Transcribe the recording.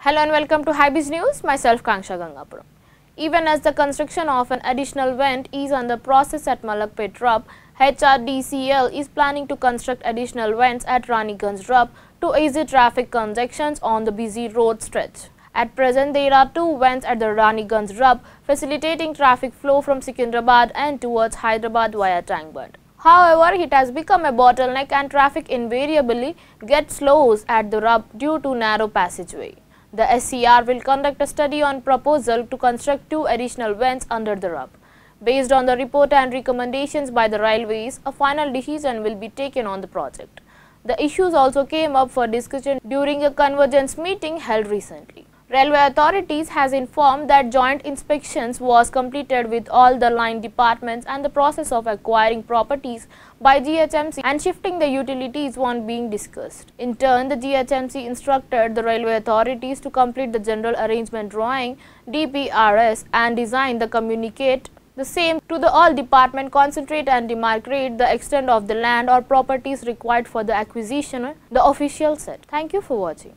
Hello and welcome to HiBiz News, myself Kangsha Gangapuram. Even as the construction of an additional vent is under process at Malakpetrap, HRDCL is planning to construct additional vents at Rani Raniganjrap to ease traffic congestions on the busy road stretch. At present, there are two vents at the Rani Raniganjrap facilitating traffic flow from Secunderabad and towards Hyderabad via Tangbad. However, it has become a bottleneck and traffic invariably gets slows at the rub due to narrow passageway. The SCR will conduct a study on proposal to construct two additional vents under the rub. Based on the report and recommendations by the railways, a final decision will be taken on the project. The issues also came up for discussion during a convergence meeting held recently. Railway authorities has informed that joint inspections was completed with all the line departments and the process of acquiring properties by GHMC and shifting the utilities one being discussed. In turn, the GHMC instructed the railway authorities to complete the general arrangement drawing DPRS and design the communicate the same to the all department concentrate and demarcate the extent of the land or properties required for the acquisition, the official said. Thank you for watching.